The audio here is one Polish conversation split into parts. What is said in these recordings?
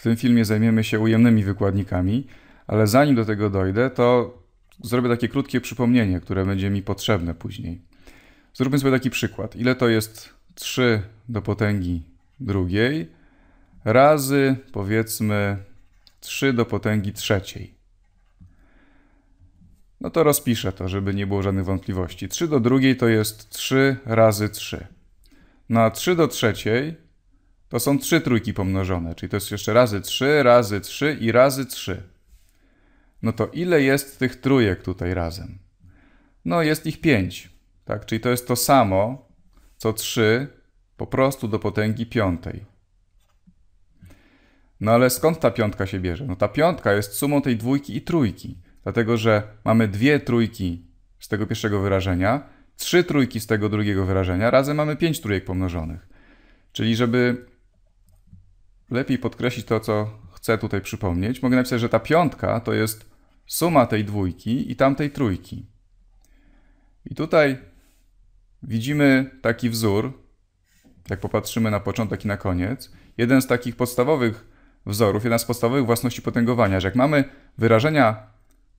W tym filmie zajmiemy się ujemnymi wykładnikami, ale zanim do tego dojdę, to zrobię takie krótkie przypomnienie, które będzie mi potrzebne później. Zróbmy sobie taki przykład. Ile to jest 3 do potęgi drugiej razy powiedzmy 3 do potęgi trzeciej. No to rozpiszę to, żeby nie było żadnych wątpliwości. 3 do drugiej to jest 3 razy 3. Na 3 do trzeciej to są trzy trójki pomnożone, czyli to jest jeszcze razy 3, razy 3 i razy 3. No to ile jest tych trójek tutaj razem? No jest ich 5, tak? Czyli to jest to samo, co 3 po prostu do potęgi piątej. No ale skąd ta piątka się bierze? No ta piątka jest sumą tej dwójki i trójki, dlatego że mamy dwie trójki z tego pierwszego wyrażenia, trzy trójki z tego drugiego wyrażenia, razem mamy pięć trójek pomnożonych. Czyli żeby lepiej podkreślić to, co chcę tutaj przypomnieć, mogę napisać, że ta piątka to jest suma tej dwójki i tamtej trójki. I tutaj widzimy taki wzór, jak popatrzymy na początek i na koniec. Jeden z takich podstawowych wzorów, jedna z podstawowych własności potęgowania, że jak mamy wyrażenia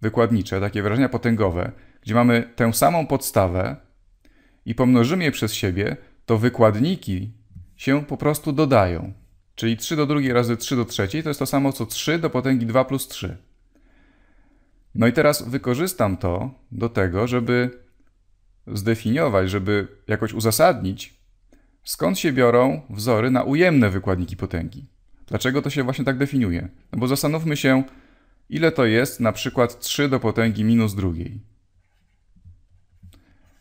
wykładnicze, takie wyrażenia potęgowe, gdzie mamy tę samą podstawę i pomnożymy je przez siebie, to wykładniki się po prostu dodają. Czyli 3 do drugiej razy 3 do trzeciej to jest to samo co 3 do potęgi 2 plus 3. No i teraz wykorzystam to do tego, żeby zdefiniować, żeby jakoś uzasadnić, skąd się biorą wzory na ujemne wykładniki potęgi. Dlaczego to się właśnie tak definiuje? No bo zastanówmy się, ile to jest na przykład 3 do potęgi minus drugiej.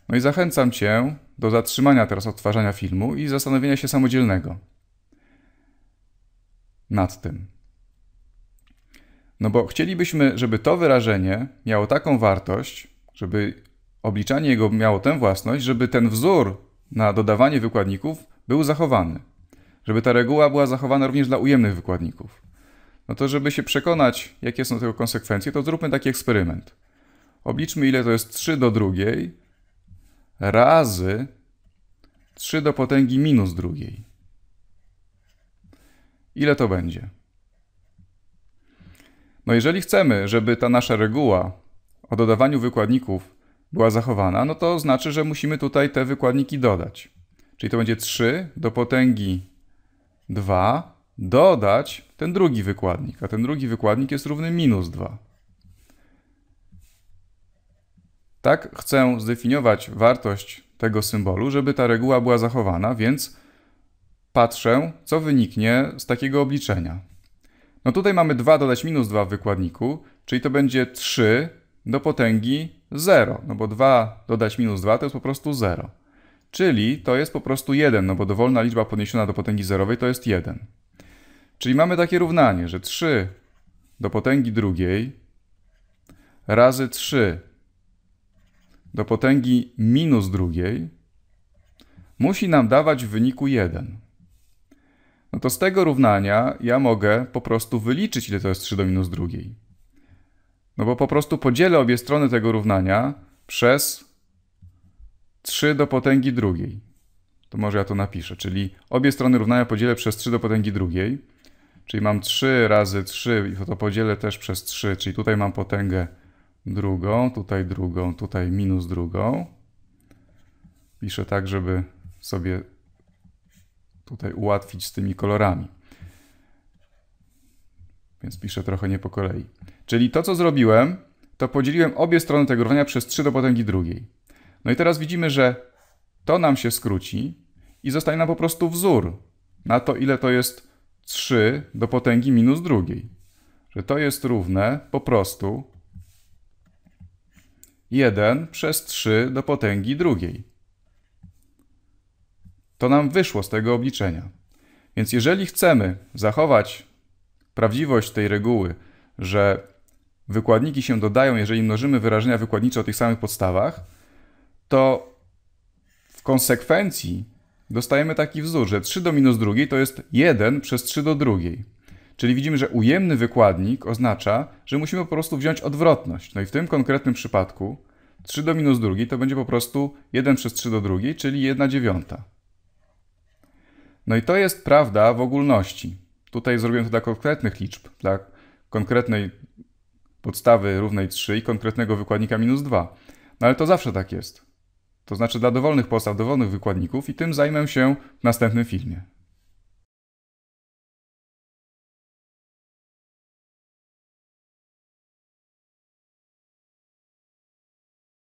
No i zachęcam Cię do zatrzymania teraz odtwarzania filmu i zastanowienia się samodzielnego nad tym. No bo chcielibyśmy, żeby to wyrażenie miało taką wartość, żeby obliczanie jego miało tę własność, żeby ten wzór na dodawanie wykładników był zachowany. Żeby ta reguła była zachowana również dla ujemnych wykładników. No to, żeby się przekonać, jakie są tego konsekwencje, to zróbmy taki eksperyment. Obliczmy, ile to jest 3 do drugiej razy 3 do potęgi minus drugiej. Ile to będzie? No jeżeli chcemy, żeby ta nasza reguła o dodawaniu wykładników była zachowana, no to znaczy, że musimy tutaj te wykładniki dodać. Czyli to będzie 3 do potęgi 2 dodać ten drugi wykładnik, a ten drugi wykładnik jest równy minus 2. Tak chcę zdefiniować wartość tego symbolu, żeby ta reguła była zachowana, więc patrzę, co wyniknie z takiego obliczenia. No tutaj mamy 2 dodać minus 2 w wykładniku, czyli to będzie 3 do potęgi 0, no bo 2 dodać minus 2 to jest po prostu 0. Czyli to jest po prostu 1, no bo dowolna liczba podniesiona do potęgi zerowej to jest 1. Czyli mamy takie równanie, że 3 do potęgi drugiej razy 3 do potęgi minus drugiej musi nam dawać w wyniku 1 no to z tego równania ja mogę po prostu wyliczyć, ile to jest 3 do minus drugiej. No bo po prostu podzielę obie strony tego równania przez 3 do potęgi drugiej. To może ja to napiszę, czyli obie strony równania podzielę przez 3 do potęgi drugiej. Czyli mam 3 razy 3 i to podzielę też przez 3, czyli tutaj mam potęgę drugą, tutaj drugą, tutaj minus drugą. Piszę tak, żeby sobie tutaj ułatwić z tymi kolorami. Więc piszę trochę nie po kolei. Czyli to, co zrobiłem, to podzieliłem obie strony tego równania przez 3 do potęgi drugiej. No i teraz widzimy, że to nam się skróci i zostaje nam po prostu wzór na to, ile to jest 3 do potęgi minus drugiej. Że to jest równe po prostu 1 przez 3 do potęgi drugiej. To nam wyszło z tego obliczenia. Więc jeżeli chcemy zachować prawdziwość tej reguły, że wykładniki się dodają, jeżeli mnożymy wyrażenia wykładnicze o tych samych podstawach, to w konsekwencji dostajemy taki wzór, że 3 do minus drugiej to jest 1 przez 3 do drugiej. Czyli widzimy, że ujemny wykładnik oznacza, że musimy po prostu wziąć odwrotność. No i w tym konkretnym przypadku 3 do minus drugiej to będzie po prostu 1 przez 3 do drugiej, czyli 1 dziewiąta. No i to jest prawda w ogólności. Tutaj zrobiłem to dla konkretnych liczb, dla konkretnej podstawy równej 3 i konkretnego wykładnika minus 2. No ale to zawsze tak jest. To znaczy dla dowolnych postaw, dowolnych wykładników i tym zajmę się w następnym filmie.